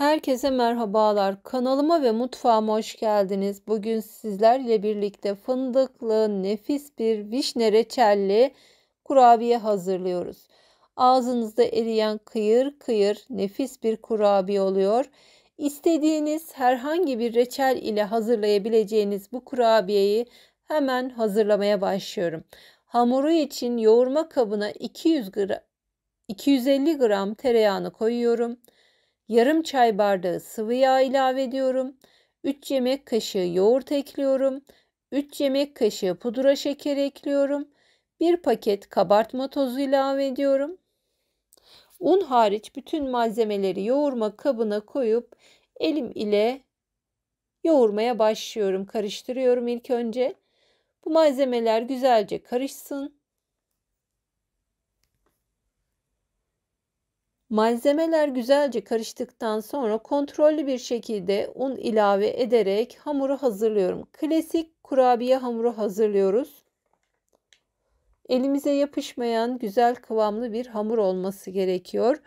Herkese merhabalar. Kanalıma ve mutfağıma hoş geldiniz. Bugün sizlerle birlikte fındıklı nefis bir vişne reçelli kurabiye hazırlıyoruz. Ağzınızda eriyen kıyır kıyır nefis bir kurabiye oluyor. İstediğiniz herhangi bir reçel ile hazırlayabileceğiniz bu kurabiyeyi hemen hazırlamaya başlıyorum. Hamuru için yoğurma kabına 200 gram, 250 gram tereyağını koyuyorum. Yarım çay bardağı sıvı yağ ilave ediyorum. 3 yemek kaşığı yoğurt ekliyorum. 3 yemek kaşığı pudra şeker ekliyorum. 1 paket kabartma tozu ilave ediyorum. Un hariç bütün malzemeleri yoğurma kabına koyup elim ile yoğurmaya başlıyorum. Karıştırıyorum ilk önce. Bu malzemeler güzelce karışsın. Malzemeler güzelce karıştıktan sonra kontrollü bir şekilde un ilave ederek hamuru hazırlıyorum. Klasik kurabiye hamuru hazırlıyoruz. Elimize yapışmayan güzel kıvamlı bir hamur olması gerekiyor.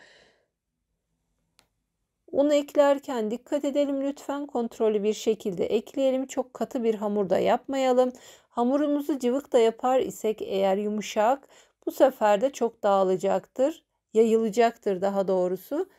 Un eklerken dikkat edelim lütfen kontrollü bir şekilde ekleyelim. Çok katı bir hamur da yapmayalım. Hamurumuzu cıvık da yapar isek eğer yumuşak bu sefer de çok dağılacaktır yayılacaktır daha doğrusu.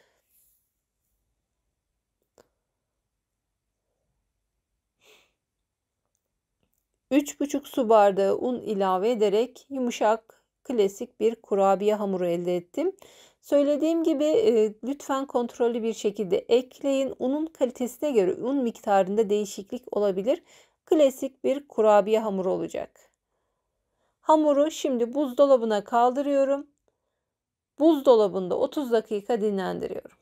Üç buçuk su bardağı un ilave ederek yumuşak klasik bir kurabiye hamuru elde ettim. Söylediğim gibi e, lütfen kontrollü bir şekilde ekleyin. Unun kalitesine göre un miktarında değişiklik olabilir. Klasik bir kurabiye hamuru olacak. Hamuru şimdi buzdolabına kaldırıyorum. Buzdolabında 30 dakika dinlendiriyorum.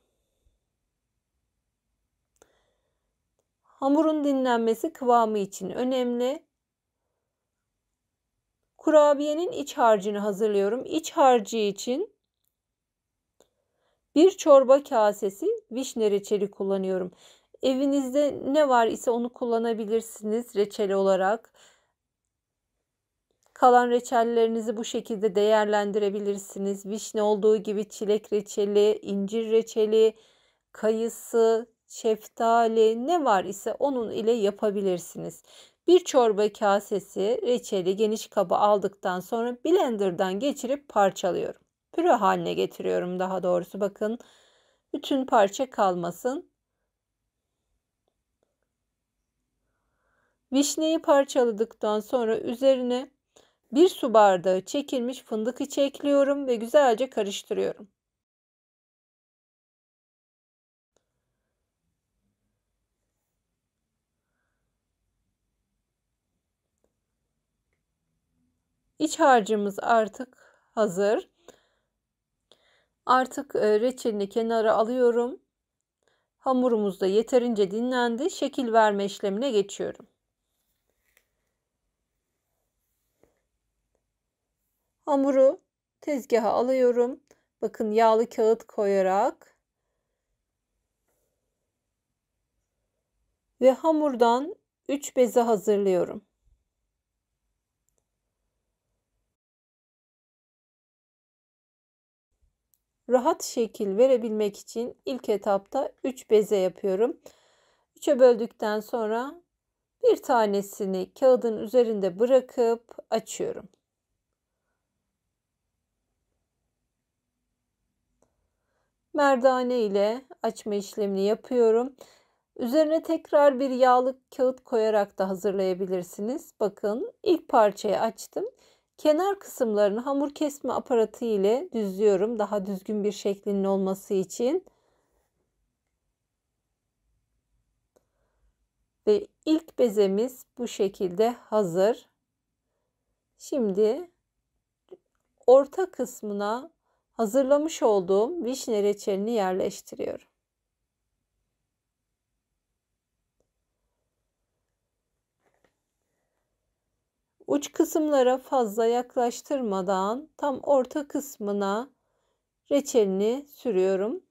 Hamurun dinlenmesi kıvamı için önemli. Kurabiyenin iç harcını hazırlıyorum. İç harcı için bir çorba kasesi vişne reçeli kullanıyorum. Evinizde ne var ise onu kullanabilirsiniz reçeli olarak. Kalan reçellerinizi bu şekilde değerlendirebilirsiniz. Vişne olduğu gibi çilek reçeli, incir reçeli, kayısı, şeftali ne var ise onun ile yapabilirsiniz. Bir çorba kasesi reçeli geniş kaba aldıktan sonra blenderdan geçirip parçalıyorum. Püre haline getiriyorum daha doğrusu bakın. Bütün parça kalmasın. Vişneyi parçaladıktan sonra üzerine 1 su bardağı çekilmiş fındık içi ekliyorum ve güzelce karıştırıyorum. İç harcımız artık hazır. Artık e, reçelini kenara alıyorum. Hamurumuz da yeterince dinlendi. Şekil verme işlemine geçiyorum. Hamuru tezgaha alıyorum. Bakın yağlı kağıt koyarak ve hamurdan 3 beze hazırlıyorum. Rahat şekil verebilmek için ilk etapta 3 beze yapıyorum. 3'e böldükten sonra bir tanesini kağıdın üzerinde bırakıp açıyorum. merdane ile açma işlemini yapıyorum. Üzerine tekrar bir yağlı kağıt koyarak da hazırlayabilirsiniz. Bakın ilk parçayı açtım. Kenar kısımlarını hamur kesme aparatı ile düzlüyorum. Daha düzgün bir şeklinin olması için. Ve ilk bezemiz bu şekilde hazır. Şimdi orta kısmına hazırlamış olduğum vişne reçelini yerleştiriyorum. Uç kısımlara fazla yaklaştırmadan tam orta kısmına reçelini sürüyorum.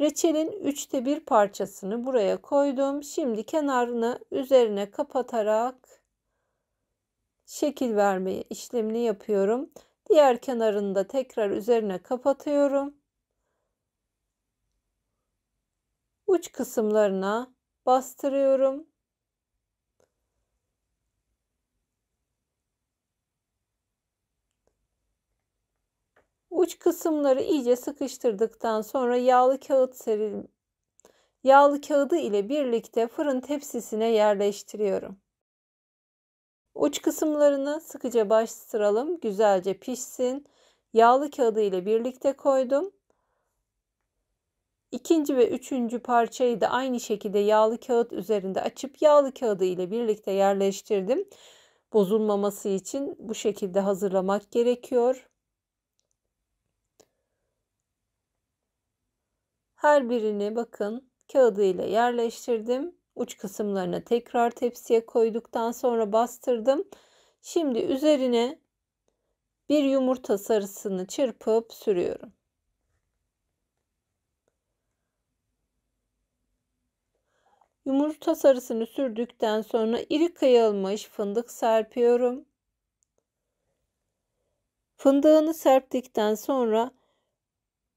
Reçelin üçte bir parçasını buraya koydum. Şimdi kenarını üzerine kapatarak şekil vermeye işlemini yapıyorum. Diğer kenarını da tekrar üzerine kapatıyorum. Uç kısımlarına bastırıyorum. Uç kısımları iyice sıkıştırdıktan sonra yağlı kağıt serim yağlı kağıdı ile birlikte fırın tepsisine yerleştiriyorum. Uç kısımlarını sıkıca bastıralım. Güzelce pişsin. Yağlı kağıdı ile birlikte koydum. İkinci ve üçüncü parçayı da aynı şekilde yağlı kağıt üzerinde açıp yağlı kağıdı ile birlikte yerleştirdim. Bozulmaması için bu şekilde hazırlamak gerekiyor. Her birini bakın kağıdı ile yerleştirdim. Uç kısımlarını tekrar tepsiye koyduktan sonra bastırdım. Şimdi üzerine bir yumurta sarısını çırpıp sürüyorum. Yumurta sarısını sürdükten sonra iri kıyılmış fındık serpiyorum. Fındığını serptikten sonra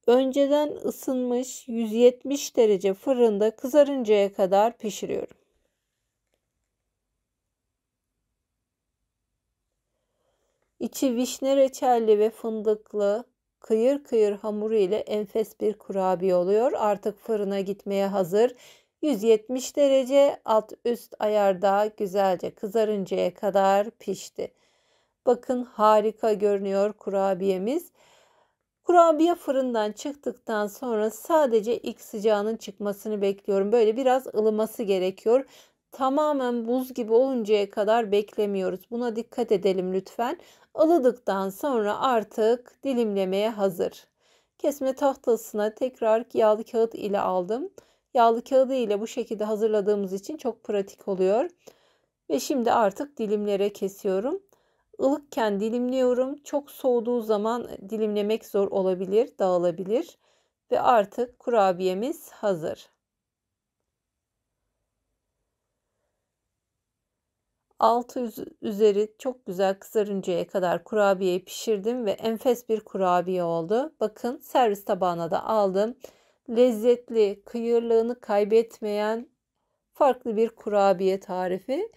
önceden ısınmış 170 derece fırında kızarıncaya kadar pişiriyorum. İçi vişne reçelli ve fındıklı kıyır kıyır hamuru ile enfes bir kurabiye oluyor. Artık fırına gitmeye hazır. 170 derece alt üst ayarda güzelce kızarıncaya kadar pişti. Bakın harika görünüyor kurabiyemiz. Kurabiye fırından çıktıktan sonra sadece ilk sıcağının çıkmasını bekliyorum. Böyle biraz ılıması gerekiyor. Tamamen buz gibi oluncaya kadar beklemiyoruz. Buna dikkat edelim lütfen. Ilıdıktan sonra artık dilimlemeye hazır. Kesme tahtasına tekrar yağlı kağıt ile aldım. Yağlı kağıdı ile bu şekilde hazırladığımız için çok pratik oluyor. Ve şimdi artık dilimlere kesiyorum ılıkken dilimliyorum. Çok soğuduğu zaman e, dilimlemek zor olabilir, dağılabilir. Ve artık kurabiyemiz hazır. Altı üzeri çok güzel kızarıncaya kadar kurabiyeyi pişirdim ve enfes bir kurabiye oldu. Bakın servis tabağına da aldım. Lezzetli, kıyırlığını kaybetmeyen farklı bir kurabiye tarifi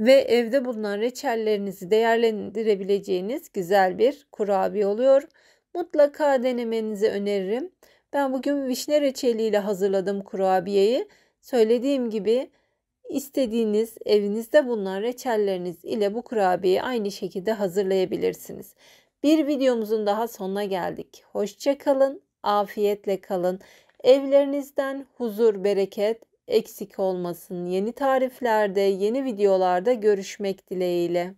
ve evde bulunan reçellerinizi değerlendirebileceğiniz güzel bir kurabiye oluyor. Mutlaka denemenizi öneririm. Ben bugün vişne reçeliyle hazırladım kurabiyeyi. Söylediğim gibi istediğiniz evinizde bulunan reçelleriniz ile bu kurabiyeyi aynı şekilde hazırlayabilirsiniz. Bir videomuzun daha sonuna geldik. Hoşça kalın, afiyetle kalın. Evlerinizden huzur, bereket, eksik olmasın. Yeni tariflerde, yeni videolarda görüşmek dileğiyle.